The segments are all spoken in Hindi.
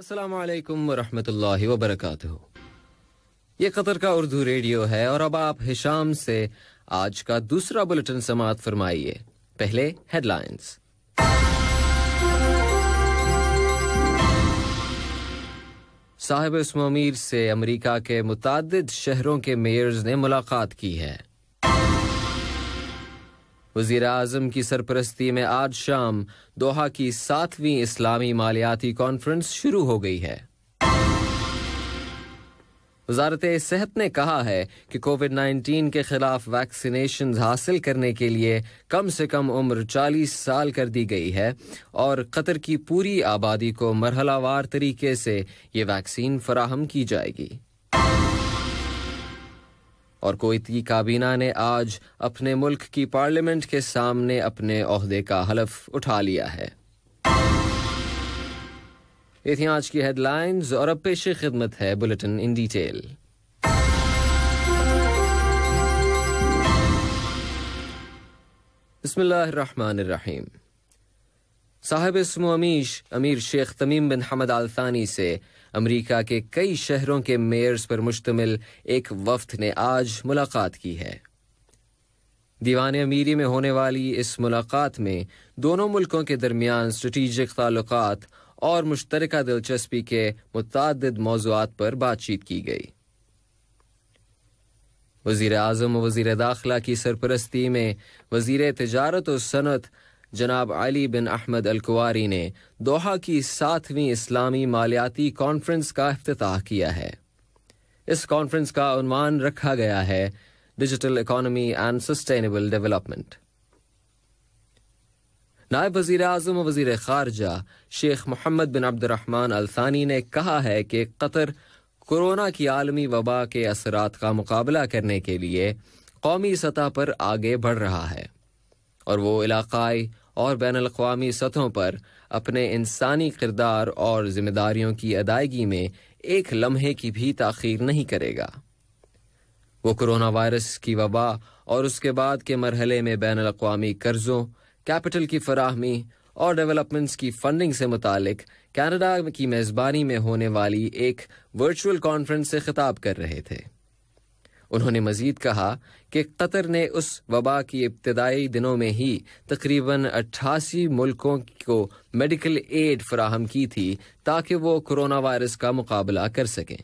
असलकम वरहमल वबरक ये कतर का उर्दू रेडियो है और अब आप हिशाम से आज का दूसरा बुलेटिन समाप्त फरमाइए पहले हेडलाइंस साहिब इसमीर से अमेरिका के मुतद शहरों के मेयर्स ने मुलाकात की है वजीर अजम की सरपरस्ती में आज शाम दोहा की सातवीं इस्लामी मालियाती कॉन्फ्रेंस शुरू हो गई है वजारत सेहत ने कहा है कि कोविड नाइन्टीन के खिलाफ वैक्सीनेशन हासिल करने के लिए कम से कम उम्र चालीस साल कर दी गई है और कतर की पूरी आबादी को मरहलावार तरीके से ये वैक्सीन फराहम की जाएगी और कोयती काबीना ने आज अपने मुल्क की पार्लियामेंट के सामने अपने अहदे का हलफ उठा लिया है ये थी आज की हेडलाइंस और अब पेश खिदमत है बुलेटिन इन डिटेल बसमीम साहब इसमो अमीश अमीर शेख तमीम बिन हमद थानी से अमेरिका के कई शहरों के मेयर्स पर मुश्तमिल एक वफ्त ने आज मुलाकात की है दीवान अमीरी में होने वाली इस मुलाकात में दोनों मुल्कों के दरमियान स्ट्रटिजिक ताल्लुक और मुश्तर दिलचस्पी के मुतद मौजूद पर बातचीत की गई वजीर अजम वजीर दाखिला की सरपरस्ती में वजीर तजारत और सनत जनाब अली बिन अहमद अलकुआरी ने दोहा की सातवीं इस्लामी मालियाती कॉन्फ्रेंस का अफ्ताह किया है इस कॉन्फ्रेंस का उन्वान रखा गया है digital economy and sustainable development नायब वजीर अजम वजीर खारजा शेख मोहम्मद बिन अब्दुलरहमान अलसानी ने कहा है कि कतर कोरोना की आलमी वबा के असरात का मुकाबला करने के लिए कौमी सतह पर आगे बढ़ रहा है और वो इलाकाई और बैन अवी सतहों पर अपने इंसानी किरदार और जिम्मेदारियों की अदायगी में एक लम्हे की भी तखीर नहीं करेगा वो कोरोना वायरस की वबा और उसके बाद के मरहले में बैन अवी कर्ज़ों कैपिटल की फराहमी और डेवलपमेंट्स की फंडिंग से मुतालिक कनाडा की मेज़बानी में होने वाली एक वर्चुअल कॉन्फ्रेंस से खिताब कर रहे थे उन्होंने मजीद कहा कि कतर ने उस वबा की इब्तदाई दिनों में ही तकरीबन अट्ठासी मुल्कों को मेडिकल एड फ्राहम की थी ताकि वो कोरोना वायरस का मुकाबला कर सकें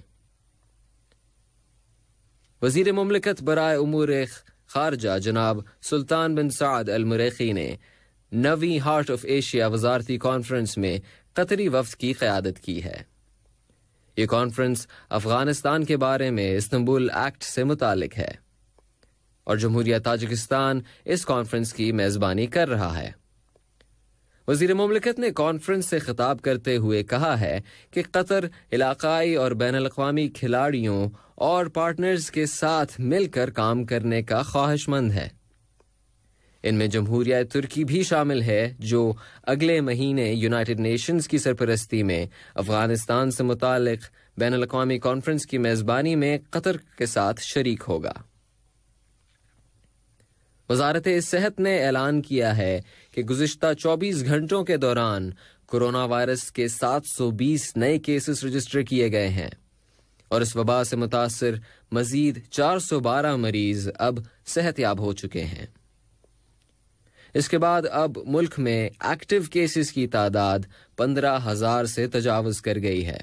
वजीर ममलिकत बरए उमूर खारजा जनाब सुल्तान बिन साद अलमरेखी ने नवी हार्ट ऑफ एशिया वजारती कॉन्फ्रेंस में कतरी वफ्द की क़्यादत की है ये कॉन्फ्रेंस अफगानिस्तान के बारे में इस्तुल एक्ट से मुताल है और जमहूरिया ताजिकिस्तान इस कॉन्फ्रेंस की मेजबानी कर रहा है वजीर ममलिकत ने कॉन्फ्रेंस से खिताब करते हुए कहा है कि कतर इलाकाई और बैन अवी खिलाड़ियों और पार्टनर्स के साथ मिलकर काम करने का ख्वाहिशमंद है इनमें जमहूरिया तुर्की भी शामिल है जो अगले महीने यूनाइटेड नेशंस की सरपरस्ती में अफगानिस्तान से मुतल बैन अवी कॉन्फ्रेंस की मेज़बानी में कतर के साथ शरीक होगा वजारत सेहत ने ऐलान किया है कि गुजशत 24 घंटों के दौरान कोरोना वायरस के 720 नए केसेस रजिस्टर किए गए हैं और इस वबा से मुतासर मजीद 412 मरीज अब सेहतयाब हो चुके हैं इसके बाद अब मुल्क में एक्टिव केसेस की तादाद पंद्रह हजार से तजावज कर गई है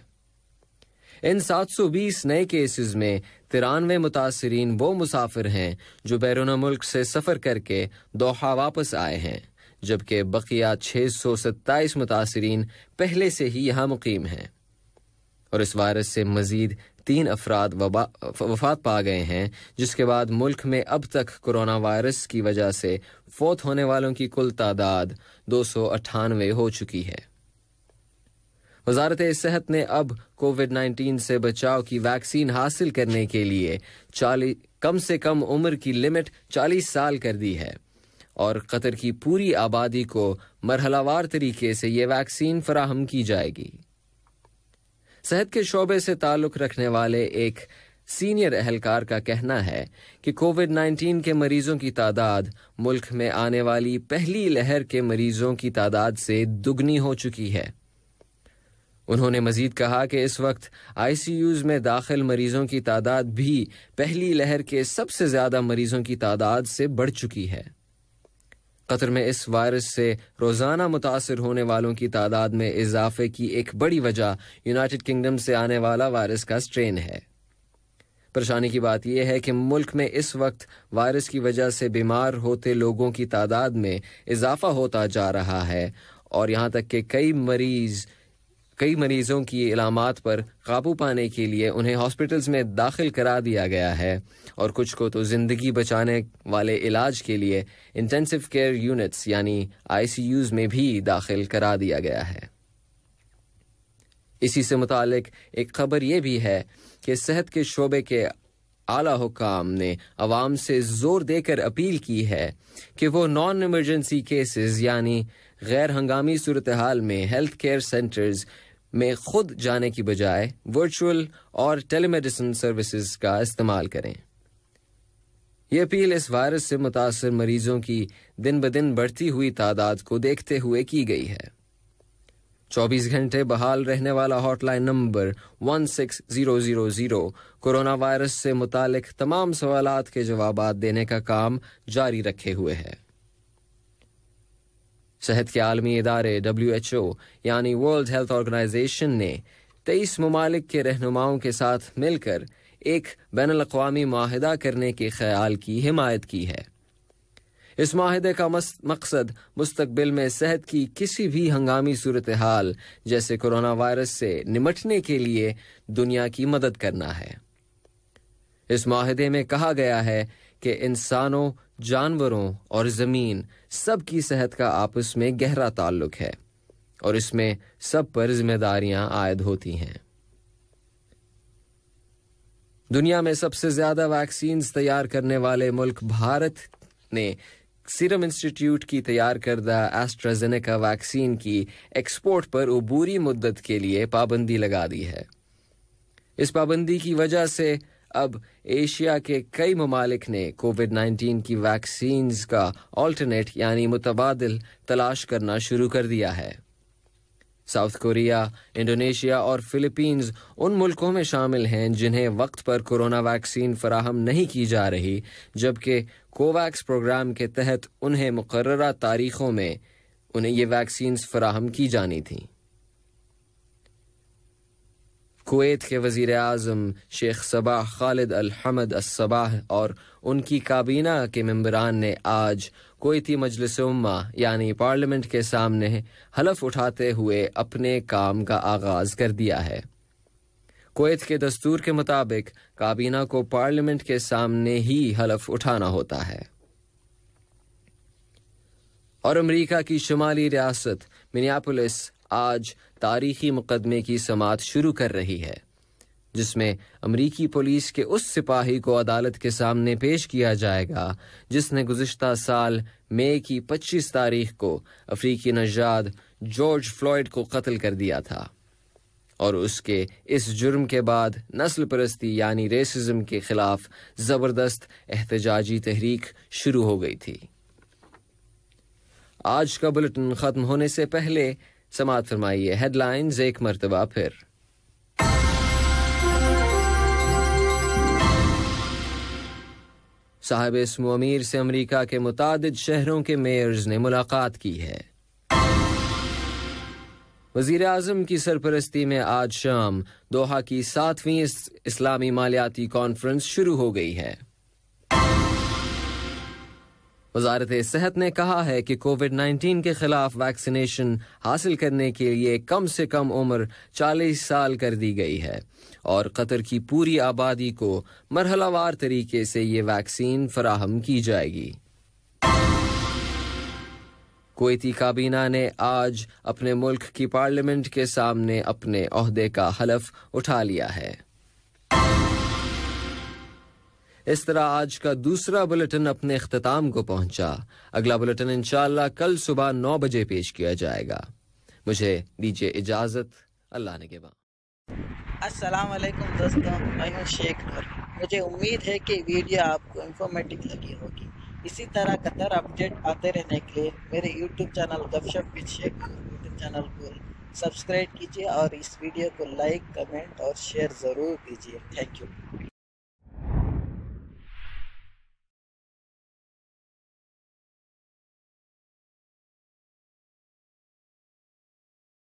इन 720 नए केसेस में तिरानवे मुतासरीन वो मुसाफिर हैं जो बैरून मुल्क से सफ़र करके दोहा वापस आए हैं जबकि बकिया छह सौ सत्ताईस मुतासरीन पहले से ही यहां मुकीम हैं और इस वायरस से मज़ीद तीन अफराद वफात पा गए हैं जिसके बाद मुल्क में अब तक कोरोना वायरस की वजह से फौत होने वालों की कुल तादाद दो सौ अट्ठानवे हो चुकी है वजारत सेहत ने अब कोविड 19 से बचाव की वैक्सीन हासिल करने के लिए कम से कम उम्र की लिमिट 40 साल कर दी है और कतर की पूरी आबादी को मरहलावार तरीके से ये वैक्सीन फराहम की जाएगी सेहत के शोबे से ताल्लुक़ रखने वाले एक सीनियर एहलकार का कहना है कि कोविड 19 के मरीजों की तादाद मुल्क में आने वाली पहली लहर के मरीजों की तादाद से दुगनी हो चुकी है उन्होंने मजीद कहा कि इस वक्त आईसीयूज में दाखिल मरीजों की तादाद भी पहली लहर के सबसे ज्यादा मरीजों की तादाद से बढ़ चुकी है कतर में इस वायरस से रोज़ाना मुतासर होने वालों की तादाद में इजाफे की एक बड़ी वजह यूनाइटेड किंगडम से आने वाला वायरस का स्ट्रेन है परेशानी की बात यह है कि मुल्क में इस वक्त वायरस की वजह से बीमार होते लोगों की तादाद में इजाफा होता जा रहा है और यहाँ तक कि कई मरीज़ कई मरीजों की इलामत पर काबू पाने के लिए उन्हें हॉस्पिटल्स में दाखिल करा दिया गया है और कुछ को तो ज़िंदगी बचाने वाले इलाज के लिए इंटेंसिव केयर यूनिट्स यानी आईसीयूज में भी दाखिल करा दिया गया है इसी से मुतल एक खबर यह भी है कि सेहत के शोबे के आला हुकाम ने आवाम से जोर देकर अपील की है कि वो नॉन इमरजेंसी केसेस यानी गैर हंगामी सूरत हाल में हेल्थ केयर सेंटर्स में खुद जाने की बजाय वर्चुअल और टेलीमेडिसिन सर्विसेज का इस्तेमाल करें यह अपील इस वायरस से मुतासर मरीजों की दिन ब दिन बढ़ती हुई तादाद को देखते हुए की गई है 24 घंटे बहाल रहने वाला हॉटलाइन नंबर 16000 कोरोना वायरस से मुतालिक तमाम सवालात के जवाब देने का काम जारी रखे हुए है सेहत के आलमी इदारे डब्ल्यू एच ओ यानी वर्ल्ड हेल्थ ऑर्गेनाइजेशन ने तेईस ममालिक के रहनुमाओं के साथ मिलकर एक बैन अवी माहिदा करने के ख्याल की हिमायत की है इस माहे का मकसद मुस्तबिल में सेहत की किसी भी हंगामी सूरत हाल जैसे कोरोना वायरस से निमटने के लिए दुनिया की मदद करना है इस माहे में कहा गया है कि इंसानों जानवरों और ज़मीन सब की सेहत का आपस में गहरा ताल्लुक है और इसमें सब पर जिम्मेदारियां आयद होती हैं दुनिया में सबसे ज्यादा वैक्सीन तैयार करने वाले मुल्क भारत ने सीरम इंस्टीट्यूट की तैयार करदा एस्ट्राजेनेका वैक्सीन की एक्सपोर्ट पर उबूरी मुद्दत के लिए पाबंदी लगा दी है इस पाबंदी की वजह से अब एशिया के कई ममालिक ने कोविड 19 की वैक्सीन का ऑल्टरनेट यानी मुतबादल तलाश करना शुरू कर दिया है साउथ कोरिया इंडोनेशिया और फिलीपींस उन मुल्कों में शामिल हैं जिन्हें वक्त पर कोरोना वैक्सीन फराहम नहीं की जा रही जबकि कोवैक्स प्रोग्राम के तहत उन्हें मुकर्रा तारीखों में उन्हें ये वैक्सीन्स फराहम की जानी थीं कुवैत के वजीर अजम Sheikh Sabah Khalid Alhamad Alsabah और उनकी काबीना के मम्बरान ने आज कोयती मजलिस उम्मा यानी पार्लियामेंट के सामने हलफ उठाते हुए अपने काम का आगाज़ कर दिया है कोत के दस्तूर के मुताबिक काबीना को पार्लियामेंट के सामने ही हलफ उठाना होता है और अमेरिका की शुमाली रियासत मिनियापुलिस आज तारीखी मुकदमे की समात शुरू कर रही है जिसमें अमरीकी पुलिस के उस सिपाही को अदालत के सामने पेश किया जाएगा जिसने गुजशत साल मई की 25 तारीख को अफ्रीकी नजाद जॉर्ज फ्लॉयड को कत्ल कर दिया था और उसके इस जुर्म के बाद नस्ल परस्ती यानी रेसिज्म के खिलाफ ज़बरदस्त एहतजाजी तहरीक शुरू हो गई थी आज का बुलेटिन ख़त्म होने से पहले समात फरमाइए हेडलाइंस एक मरतबा फिर साहब इसमो अमीर से अमरीका के मुतद शहरों के मेयर्स ने मुलाकात की है वजीर अजम की सरपरस्ती में आज शाम दोहा की सातवीं इस्लामी मालियाती कॉन्फ्रेंस शुरू हो गई है वजारत सेहत ने कहा है कि कोविड 19 के खिलाफ वैक्सीनेशन हासिल करने के लिए कम से कम उम्र 40 साल कर दी गई है और कतर की पूरी आबादी को मरहलावार तरीके से ये वैक्सीन फराहम की जाएगी कोती काबीना ने आज अपने मुल्क की पार्लियामेंट के सामने अपने अहदे का हलफ उठा लिया है इस तरह आज का दूसरा बुलेटिन अपने अख्ताम को पहुंचा अगला बुलेटिन इंशाला कल सुबह नौ बजे पेश किया जाएगा मुझे दीजिए इजाजत अल्लाह ने के बाद दोस्तों मैं हूँ शेख नूर मुझे उम्मीद है कि वीडियो आपको इन्फॉर्मेटिव लगी होगी इसी तरह कतर अपडेट आते रहने के लिए मेरे यूट्यूब चैनल गपशप विद शेख यूट्यूब चैनल को सब्सक्राइब कीजिए और इस वीडियो को लाइक कमेंट और शेयर ज़रूर कीजिए थैंक यू